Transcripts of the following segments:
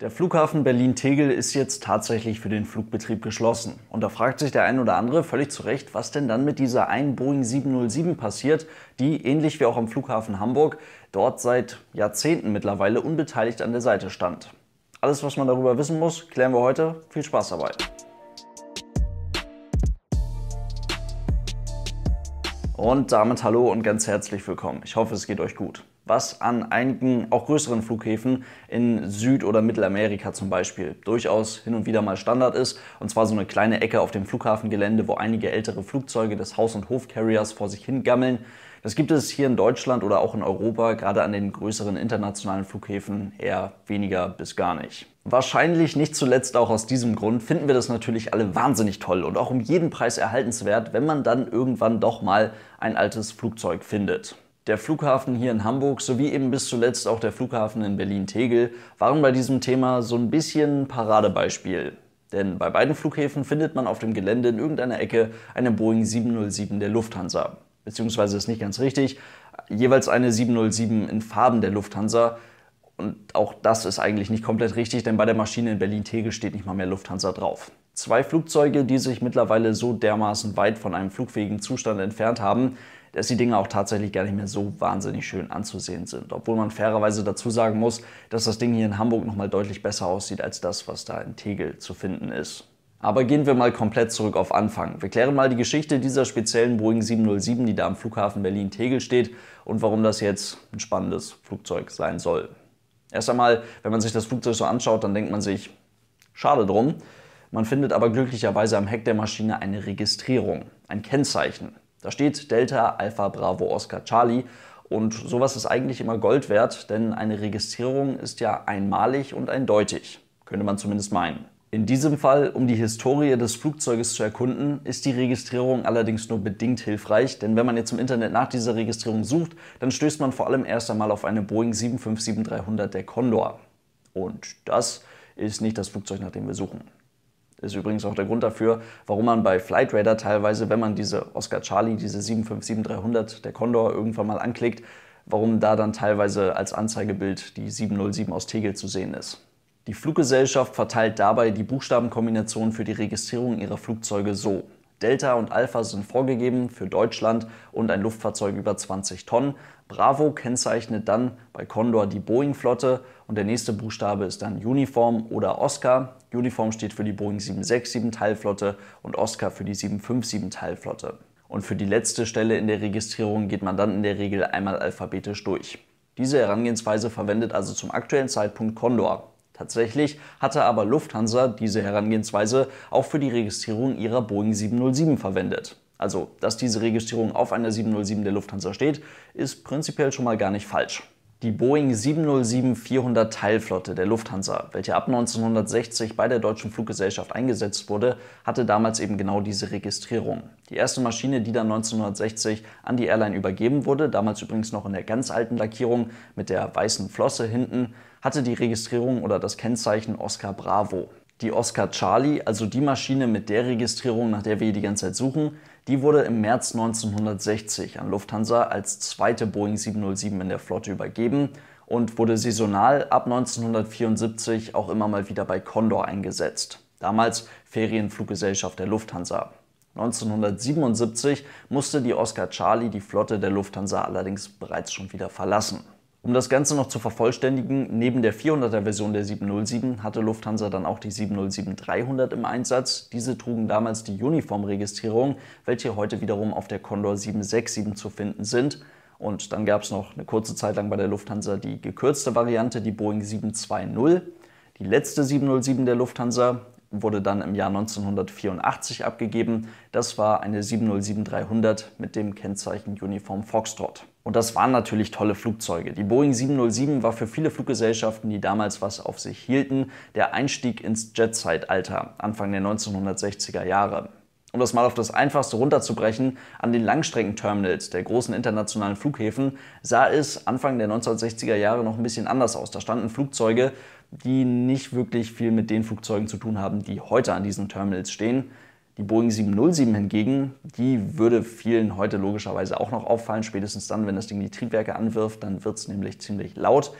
Der Flughafen Berlin-Tegel ist jetzt tatsächlich für den Flugbetrieb geschlossen. Und da fragt sich der ein oder andere völlig zu Recht, was denn dann mit dieser einen Boeing 707 passiert, die, ähnlich wie auch am Flughafen Hamburg, dort seit Jahrzehnten mittlerweile unbeteiligt an der Seite stand. Alles, was man darüber wissen muss, klären wir heute. Viel Spaß dabei! Und damit hallo und ganz herzlich willkommen. Ich hoffe, es geht euch gut was an einigen auch größeren Flughäfen in Süd- oder Mittelamerika zum Beispiel durchaus hin und wieder mal Standard ist. Und zwar so eine kleine Ecke auf dem Flughafengelände, wo einige ältere Flugzeuge des Haus- und Hofcarriers vor sich hingammeln. Das gibt es hier in Deutschland oder auch in Europa, gerade an den größeren internationalen Flughäfen, eher weniger bis gar nicht. Wahrscheinlich nicht zuletzt auch aus diesem Grund finden wir das natürlich alle wahnsinnig toll und auch um jeden Preis erhaltenswert, wenn man dann irgendwann doch mal ein altes Flugzeug findet der Flughafen hier in Hamburg sowie eben bis zuletzt auch der Flughafen in Berlin-Tegel waren bei diesem Thema so ein bisschen Paradebeispiel. Denn bei beiden Flughäfen findet man auf dem Gelände in irgendeiner Ecke eine Boeing 707 der Lufthansa. Beziehungsweise ist nicht ganz richtig, jeweils eine 707 in Farben der Lufthansa. Und auch das ist eigentlich nicht komplett richtig, denn bei der Maschine in Berlin-Tegel steht nicht mal mehr Lufthansa drauf. Zwei Flugzeuge, die sich mittlerweile so dermaßen weit von einem flugfähigen Zustand entfernt haben, dass die Dinge auch tatsächlich gar nicht mehr so wahnsinnig schön anzusehen sind. Obwohl man fairerweise dazu sagen muss, dass das Ding hier in Hamburg nochmal deutlich besser aussieht als das, was da in Tegel zu finden ist. Aber gehen wir mal komplett zurück auf Anfang. Wir klären mal die Geschichte dieser speziellen Boeing 707, die da am Flughafen Berlin-Tegel steht und warum das jetzt ein spannendes Flugzeug sein soll. Erst einmal, wenn man sich das Flugzeug so anschaut, dann denkt man sich, schade drum. Man findet aber glücklicherweise am Heck der Maschine eine Registrierung, ein Kennzeichen. Da steht Delta Alpha Bravo Oscar Charlie und sowas ist eigentlich immer Gold wert, denn eine Registrierung ist ja einmalig und eindeutig, könnte man zumindest meinen. In diesem Fall, um die Historie des Flugzeuges zu erkunden, ist die Registrierung allerdings nur bedingt hilfreich, denn wenn man jetzt im Internet nach dieser Registrierung sucht, dann stößt man vor allem erst einmal auf eine Boeing 757-300 der Condor. Und das ist nicht das Flugzeug, nach dem wir suchen ist übrigens auch der Grund dafür, warum man bei Flight Radar teilweise, wenn man diese Oscar Charlie, diese 757-300 der Condor irgendwann mal anklickt, warum da dann teilweise als Anzeigebild die 707 aus Tegel zu sehen ist. Die Fluggesellschaft verteilt dabei die Buchstabenkombination für die Registrierung ihrer Flugzeuge so. Delta und Alpha sind vorgegeben für Deutschland und ein Luftfahrzeug über 20 Tonnen. Bravo kennzeichnet dann bei Condor die Boeing-Flotte und der nächste Buchstabe ist dann Uniform oder Oscar. Uniform steht für die Boeing 767 Teilflotte und Oscar für die 757 Teilflotte. Und für die letzte Stelle in der Registrierung geht man dann in der Regel einmal alphabetisch durch. Diese Herangehensweise verwendet also zum aktuellen Zeitpunkt Condor. Tatsächlich hatte aber Lufthansa diese Herangehensweise auch für die Registrierung ihrer Boeing 707 verwendet. Also, dass diese Registrierung auf einer 707 der Lufthansa steht, ist prinzipiell schon mal gar nicht falsch die Boeing 707-400 Teilflotte der Lufthansa, welche ab 1960 bei der Deutschen Fluggesellschaft eingesetzt wurde, hatte damals eben genau diese Registrierung. Die erste Maschine, die dann 1960 an die Airline übergeben wurde, damals übrigens noch in der ganz alten Lackierung mit der weißen Flosse hinten, hatte die Registrierung oder das Kennzeichen Oscar Bravo. Die Oscar Charlie, also die Maschine mit der Registrierung, nach der wir die ganze Zeit suchen, die wurde im März 1960 an Lufthansa als zweite Boeing 707 in der Flotte übergeben und wurde saisonal ab 1974 auch immer mal wieder bei Condor eingesetzt. Damals Ferienfluggesellschaft der Lufthansa. 1977 musste die Oscar Charlie die Flotte der Lufthansa allerdings bereits schon wieder verlassen. Um das Ganze noch zu vervollständigen, neben der 400er Version der 707 hatte Lufthansa dann auch die 707-300 im Einsatz. Diese trugen damals die Uniformregistrierung, welche heute wiederum auf der Condor 767 zu finden sind. Und dann gab es noch eine kurze Zeit lang bei der Lufthansa die gekürzte Variante, die Boeing 720. Die letzte 707 der Lufthansa wurde dann im Jahr 1984 abgegeben. Das war eine 707-300 mit dem Kennzeichen Uniform Foxtrot. Und das waren natürlich tolle Flugzeuge. Die Boeing 707 war für viele Fluggesellschaften, die damals was auf sich hielten, der Einstieg ins Jet-Zeitalter, Anfang der 1960er Jahre. Um das mal auf das Einfachste runterzubrechen, an den Langstreckenterminals der großen internationalen Flughäfen sah es Anfang der 1960er Jahre noch ein bisschen anders aus. Da standen Flugzeuge, die nicht wirklich viel mit den Flugzeugen zu tun haben, die heute an diesen Terminals stehen. Die Boeing 707 hingegen, die würde vielen heute logischerweise auch noch auffallen, spätestens dann, wenn das Ding die Triebwerke anwirft, dann wird es nämlich ziemlich laut.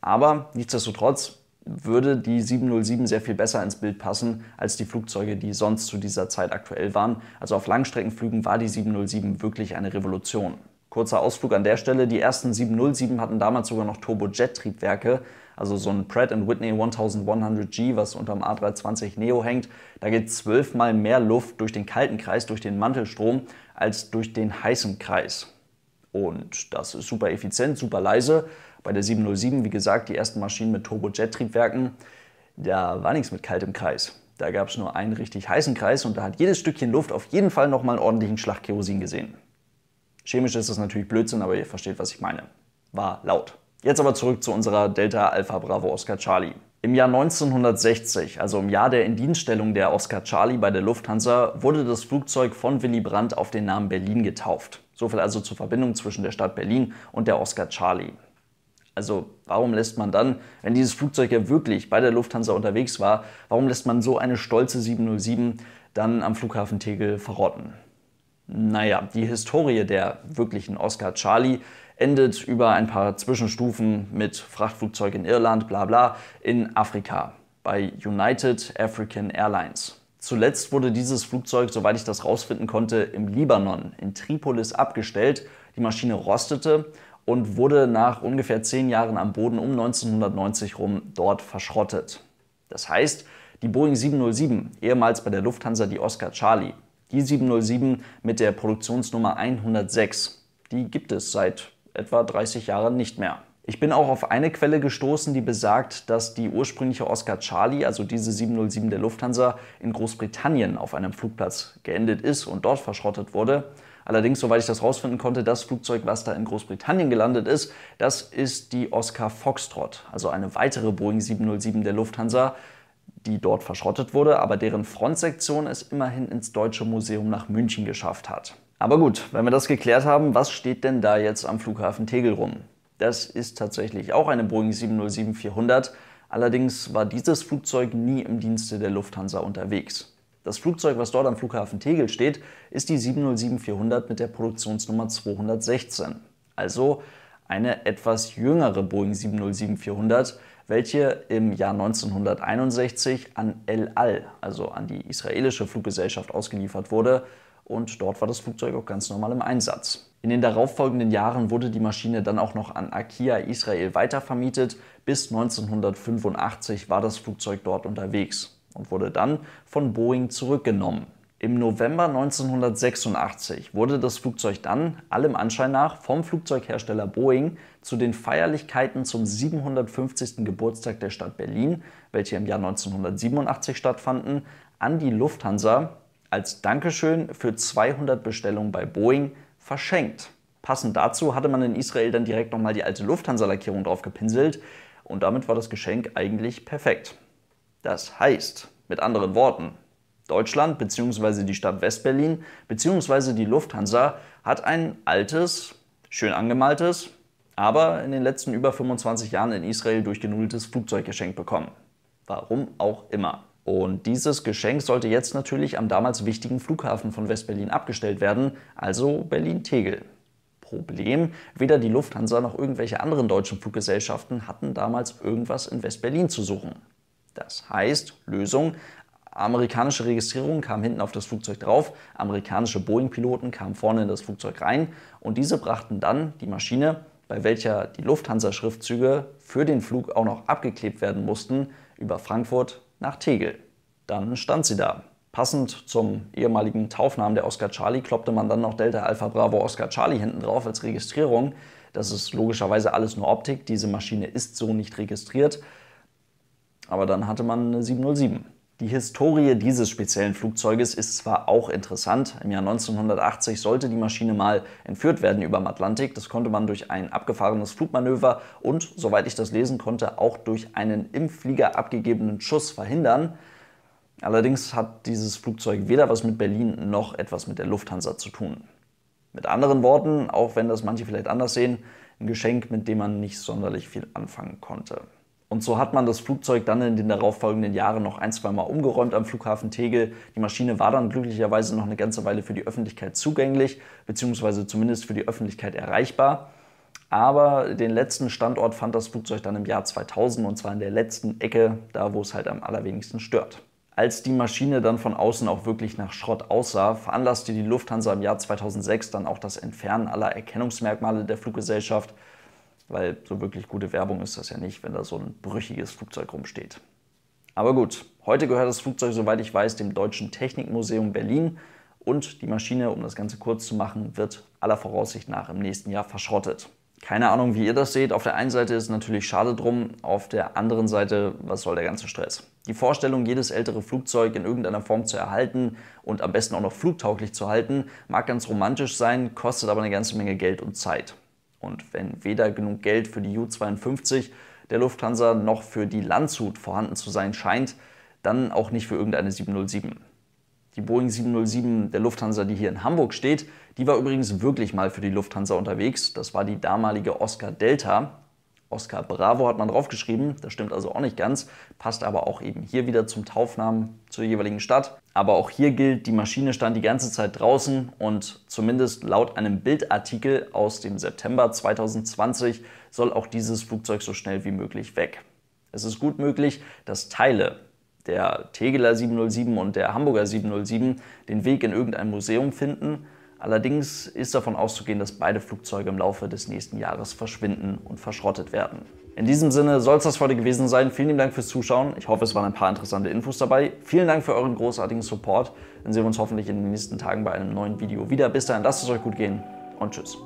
Aber nichtsdestotrotz würde die 707 sehr viel besser ins Bild passen als die Flugzeuge, die sonst zu dieser Zeit aktuell waren. Also auf Langstreckenflügen war die 707 wirklich eine Revolution. Kurzer Ausflug an der Stelle, die ersten 707 hatten damals sogar noch Turbojet-Triebwerke. Also so ein Pratt Whitney 1100G, was unterm A320 Neo hängt, da geht zwölfmal mehr Luft durch den kalten Kreis, durch den Mantelstrom, als durch den heißen Kreis. Und das ist super effizient, super leise. Bei der 707, wie gesagt, die ersten Maschinen mit Turbojet-Triebwerken, da war nichts mit kaltem Kreis. Da gab es nur einen richtig heißen Kreis und da hat jedes Stückchen Luft auf jeden Fall nochmal einen ordentlichen Schlag Kerosin gesehen. Chemisch ist das natürlich Blödsinn, aber ihr versteht, was ich meine. War laut. Jetzt aber zurück zu unserer Delta Alpha Bravo Oscar Charlie. Im Jahr 1960, also im Jahr der Indienststellung der Oscar Charlie bei der Lufthansa, wurde das Flugzeug von Willy Brandt auf den Namen Berlin getauft. Soviel also zur Verbindung zwischen der Stadt Berlin und der Oscar Charlie. Also warum lässt man dann, wenn dieses Flugzeug ja wirklich bei der Lufthansa unterwegs war, warum lässt man so eine stolze 707 dann am Flughafen Tegel verrotten? Naja, die Historie der wirklichen Oscar Charlie endet über ein paar Zwischenstufen mit Frachtflugzeug in Irland, bla bla, in Afrika bei United African Airlines. Zuletzt wurde dieses Flugzeug, soweit ich das rausfinden konnte, im Libanon, in Tripolis abgestellt. Die Maschine rostete und wurde nach ungefähr zehn Jahren am Boden um 1990 rum dort verschrottet. Das heißt, die Boeing 707, ehemals bei der Lufthansa die Oscar Charlie, die 707 mit der Produktionsnummer 106, die gibt es seit etwa 30 Jahren nicht mehr. Ich bin auch auf eine Quelle gestoßen, die besagt, dass die ursprüngliche Oscar Charlie, also diese 707 der Lufthansa, in Großbritannien auf einem Flugplatz geendet ist und dort verschrottet wurde. Allerdings, soweit ich das herausfinden konnte, das Flugzeug, was da in Großbritannien gelandet ist, das ist die Oscar Foxtrot, also eine weitere Boeing 707 der Lufthansa, die dort verschrottet wurde, aber deren Frontsektion es immerhin ins Deutsche Museum nach München geschafft hat. Aber gut, wenn wir das geklärt haben, was steht denn da jetzt am Flughafen Tegel rum? Das ist tatsächlich auch eine Boeing 707-400. Allerdings war dieses Flugzeug nie im Dienste der Lufthansa unterwegs. Das Flugzeug, was dort am Flughafen Tegel steht, ist die 707-400 mit der Produktionsnummer 216. Also eine etwas jüngere Boeing 707-400, welche im Jahr 1961 an El Al, also an die israelische Fluggesellschaft, ausgeliefert wurde und dort war das Flugzeug auch ganz normal im Einsatz. In den darauffolgenden Jahren wurde die Maschine dann auch noch an Akia Israel weitervermietet. Bis 1985 war das Flugzeug dort unterwegs und wurde dann von Boeing zurückgenommen. Im November 1986 wurde das Flugzeug dann, allem Anschein nach, vom Flugzeughersteller Boeing zu den Feierlichkeiten zum 750. Geburtstag der Stadt Berlin, welche im Jahr 1987 stattfanden, an die Lufthansa als Dankeschön für 200 Bestellungen bei Boeing verschenkt. Passend dazu hatte man in Israel dann direkt nochmal die alte Lufthansa-Lackierung drauf gepinselt und damit war das Geschenk eigentlich perfekt. Das heißt, mit anderen Worten, Deutschland bzw. die Stadt Westberlin bzw. die Lufthansa hat ein altes, schön angemaltes, aber in den letzten über 25 Jahren in Israel durchgenudeltes Flugzeug geschenkt bekommen. Warum auch immer. Und dieses Geschenk sollte jetzt natürlich am damals wichtigen Flughafen von West-Berlin abgestellt werden, also Berlin-Tegel. Problem, weder die Lufthansa noch irgendwelche anderen deutschen Fluggesellschaften hatten damals irgendwas in West-Berlin zu suchen. Das heißt, Lösung, amerikanische Registrierung kam hinten auf das Flugzeug drauf, amerikanische Boeing-Piloten kamen vorne in das Flugzeug rein und diese brachten dann die Maschine, bei welcher die Lufthansa-Schriftzüge für den Flug auch noch abgeklebt werden mussten, über Frankfurt nach Tegel. Dann stand sie da. Passend zum ehemaligen Taufnamen der Oscar Charlie kloppte man dann noch Delta Alpha Bravo Oscar Charlie hinten drauf als Registrierung. Das ist logischerweise alles nur Optik, diese Maschine ist so nicht registriert. Aber dann hatte man eine 707. Die Historie dieses speziellen Flugzeuges ist zwar auch interessant. Im Jahr 1980 sollte die Maschine mal entführt werden über dem Atlantik. Das konnte man durch ein abgefahrenes Flugmanöver und, soweit ich das lesen konnte, auch durch einen im Flieger abgegebenen Schuss verhindern. Allerdings hat dieses Flugzeug weder was mit Berlin noch etwas mit der Lufthansa zu tun. Mit anderen Worten, auch wenn das manche vielleicht anders sehen, ein Geschenk, mit dem man nicht sonderlich viel anfangen konnte. Und so hat man das Flugzeug dann in den darauffolgenden Jahren noch ein, zwei Mal umgeräumt am Flughafen Tegel. Die Maschine war dann glücklicherweise noch eine ganze Weile für die Öffentlichkeit zugänglich, beziehungsweise zumindest für die Öffentlichkeit erreichbar. Aber den letzten Standort fand das Flugzeug dann im Jahr 2000 und zwar in der letzten Ecke, da wo es halt am allerwenigsten stört. Als die Maschine dann von außen auch wirklich nach Schrott aussah, veranlasste die Lufthansa im Jahr 2006 dann auch das Entfernen aller Erkennungsmerkmale der Fluggesellschaft. Weil so wirklich gute Werbung ist das ja nicht, wenn da so ein brüchiges Flugzeug rumsteht. Aber gut, heute gehört das Flugzeug, soweit ich weiß, dem Deutschen Technikmuseum Berlin und die Maschine, um das Ganze kurz zu machen, wird aller Voraussicht nach im nächsten Jahr verschrottet. Keine Ahnung, wie ihr das seht. Auf der einen Seite ist es natürlich schade drum, auf der anderen Seite, was soll der ganze Stress? Die Vorstellung, jedes ältere Flugzeug in irgendeiner Form zu erhalten und am besten auch noch flugtauglich zu halten, mag ganz romantisch sein, kostet aber eine ganze Menge Geld und Zeit. Und wenn weder genug Geld für die U-52 der Lufthansa noch für die Landshut vorhanden zu sein scheint, dann auch nicht für irgendeine 707. Die Boeing 707 der Lufthansa, die hier in Hamburg steht, die war übrigens wirklich mal für die Lufthansa unterwegs. Das war die damalige Oscar Delta, Oscar Bravo hat man draufgeschrieben, das stimmt also auch nicht ganz, passt aber auch eben hier wieder zum Taufnamen zur jeweiligen Stadt. Aber auch hier gilt, die Maschine stand die ganze Zeit draußen und zumindest laut einem Bildartikel aus dem September 2020 soll auch dieses Flugzeug so schnell wie möglich weg. Es ist gut möglich, dass Teile der Tegeler 707 und der Hamburger 707 den Weg in irgendein Museum finden, Allerdings ist davon auszugehen, dass beide Flugzeuge im Laufe des nächsten Jahres verschwinden und verschrottet werden. In diesem Sinne soll es das heute gewesen sein. Vielen lieben Dank fürs Zuschauen. Ich hoffe, es waren ein paar interessante Infos dabei. Vielen Dank für euren großartigen Support. Dann sehen wir uns hoffentlich in den nächsten Tagen bei einem neuen Video wieder. Bis dahin, lasst es euch gut gehen und tschüss.